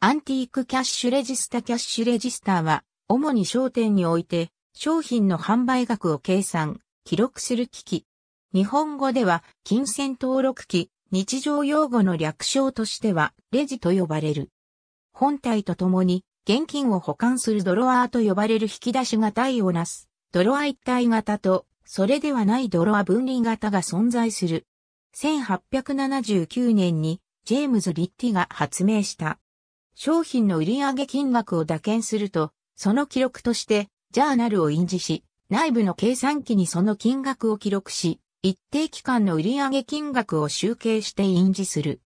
アンティークキャッシュレジスタキャッシュレジスターは、主に商店において、商品の販売額を計算、記録する機器。日本語では、金銭登録機、日常用語の略称としては、レジと呼ばれる。本体とともに、現金を保管するドロアーと呼ばれる引き出し型をなす、ドロア一体型と、それではないドロア分離型が存在する。1879年に、ジェームズ・リッティが発明した。商品の売上金額を打検すると、その記録として、ジャーナルを印字し、内部の計算機にその金額を記録し、一定期間の売上金額を集計して印字する。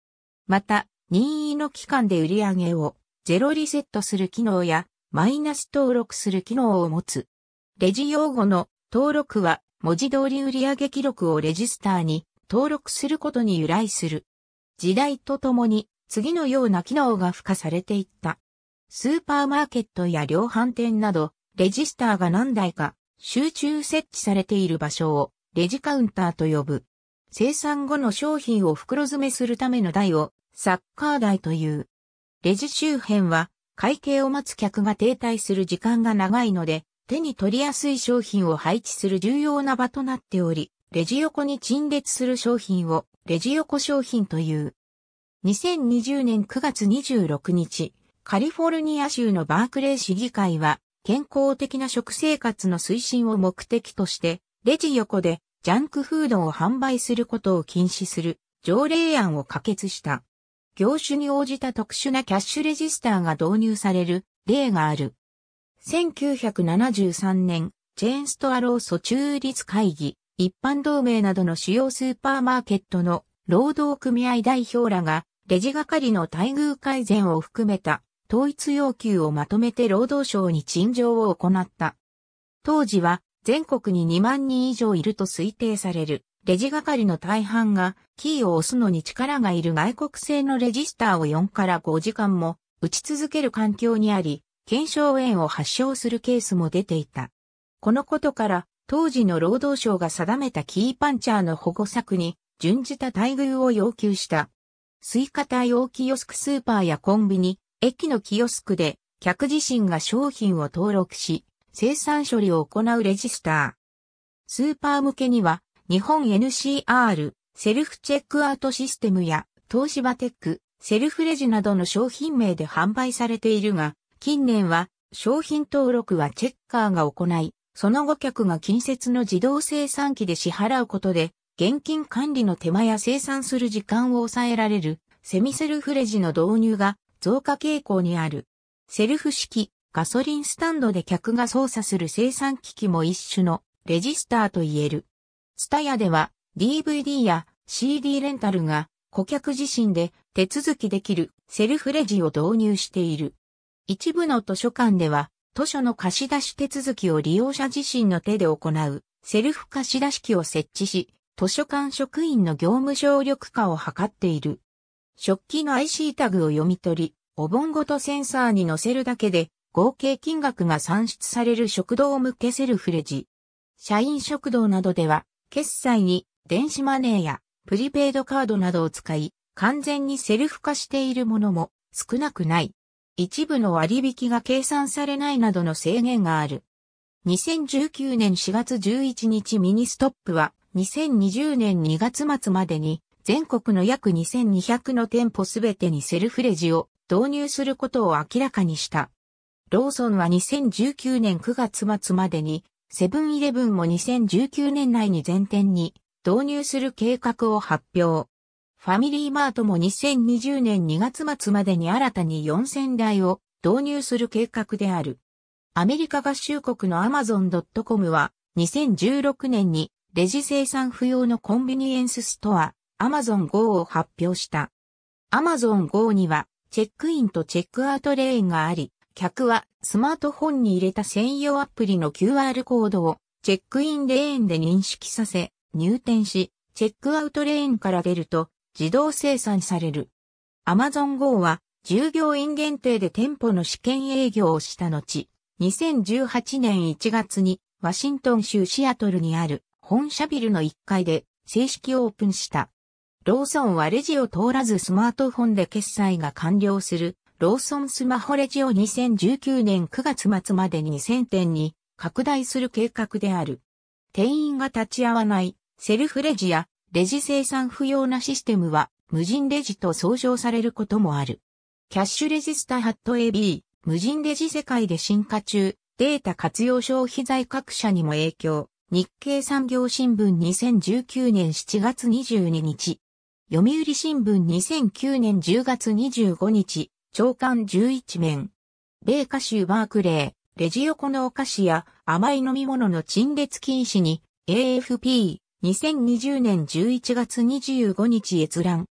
また、任意の期間で売上をゼロリセットする機能や、マイナス登録する機能を持つ。レジ用語の登録は、文字通り売上記録をレジスターに登録することに由来する。時代とともに次のような機能が付加されていった。スーパーマーケットや量販店など、レジスターが何台か集中設置されている場所をレジカウンターと呼ぶ。生産後の商品を袋詰めするための台をサッカー台という。レジ周辺は会計を待つ客が停滞する時間が長いので手に取りやすい商品を配置する重要な場となっており、レジ横に陳列する商品をレジ横商品という。2020年9月26日、カリフォルニア州のバークレー市議会は、健康的な食生活の推進を目的として、レジ横でジャンクフードを販売することを禁止する条例案を可決した。業種に応じた特殊なキャッシュレジスターが導入される例がある。1973年、チェーンストアローソ中立会議、一般同盟などの主要スーパーマーケットの労働組合代表らがレジ係の待遇改善を含めた統一要求をまとめて労働省に陳情を行った。当時は全国に2万人以上いると推定されるレジ係の大半がキーを押すのに力がいる外国製のレジスターを4から5時間も打ち続ける環境にあり、腱鞘炎を発症するケースも出ていた。このことから当時の労働省が定めたキーパンチャーの保護策に準じた待遇を要求した。スイカ対応キオスクスーパーやコンビニ、駅のキオスクで客自身が商品を登録し、生産処理を行うレジスター。スーパー向けには、日本 NCR、セルフチェックアウトシステムや、東芝テック、セルフレジなどの商品名で販売されているが、近年は、商品登録はチェッカーが行い、その後客が近接の自動生産機で支払うことで、現金管理の手間や生産する時間を抑えられる、セミセルフレジの導入が増加傾向にある。セルフ式、ガソリンスタンドで客が操作する生産機器も一種のレジスターと言える。ツタヤでは DVD や CD レンタルが顧客自身で手続きできるセルフレジを導入している。一部の図書館では図書の貸し出し手続きを利用者自身の手で行うセルフ貸し出し機を設置し、図書館職員の業務省力化を図っている。食器の IC タグを読み取り、お盆ごとセンサーに載せるだけで、合計金額が算出される食堂向けセルフレジ。社員食堂などでは、決済に電子マネーやプリペイドカードなどを使い、完全にセルフ化しているものも少なくない。一部の割引が計算されないなどの制限がある。2019年4月11日ミニストップは2020年2月末までに全国の約2200の店舗すべてにセルフレジを導入することを明らかにした。ローソンは2019年9月末までにセブンイレブンも2019年内に全店に導入する計画を発表。ファミリーマートも2020年2月末までに新たに4000台を導入する計画である。アメリカ合衆国の Amazon.com は2016年にレジ生産不要のコンビニエンスストア、Amazon Go を発表した。Amazon Go には、チェックインとチェックアウトレーンがあり、客はスマートフォンに入れた専用アプリの QR コードをチェックインレーンで認識させ、入店し、チェックアウトレーンから出ると自動生産される。Amazon Go は従業員限定で店舗の試験営業をした後、2018年1月にワシントン州シアトルにある本社ビルの1階で正式オープンした。ローソンはレジを通らずスマートフォンで決済が完了するローソンスマホレジを2019年9月末までに1000店に拡大する計画である。店員が立ち会わないセルフレジやレジ生産不要なシステムは無人レジと総称されることもある。キャッシュレジスタハット AB 無人レジ世界で進化中データ活用消費財各社にも影響。日経産業新聞2019年7月22日。読売新聞2009年10月25日。長官11面。米歌集バークレー、レジ横のお菓子や甘い飲み物の陳列禁止に AFP、2020年11月25日閲覧。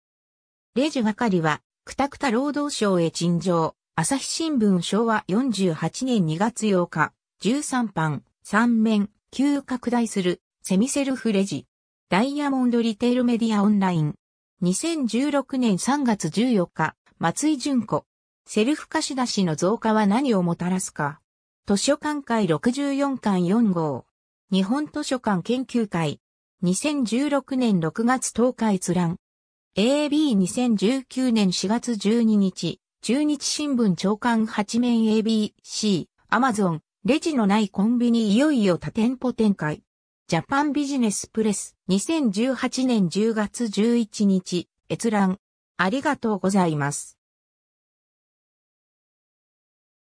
レジ係は、くたくた労働省へ陳情。朝日新聞昭和48年2月8日、13版、3面、急拡大するセミセルフレジ。ダイヤモンドリテールメディアオンライン。2016年3月14日、松井純子。セルフ貸し出しの増加は何をもたらすか。図書館会64巻4号。日本図書館研究会。2016年6月10日閲覧。AB2019 年4月12日。中日新聞長官8面 ABC。Amazon。レジのないコンビニいよいよ多店舗展開。ジャパンビジネスプレス2018年10月11日閲覧ありがとうございます。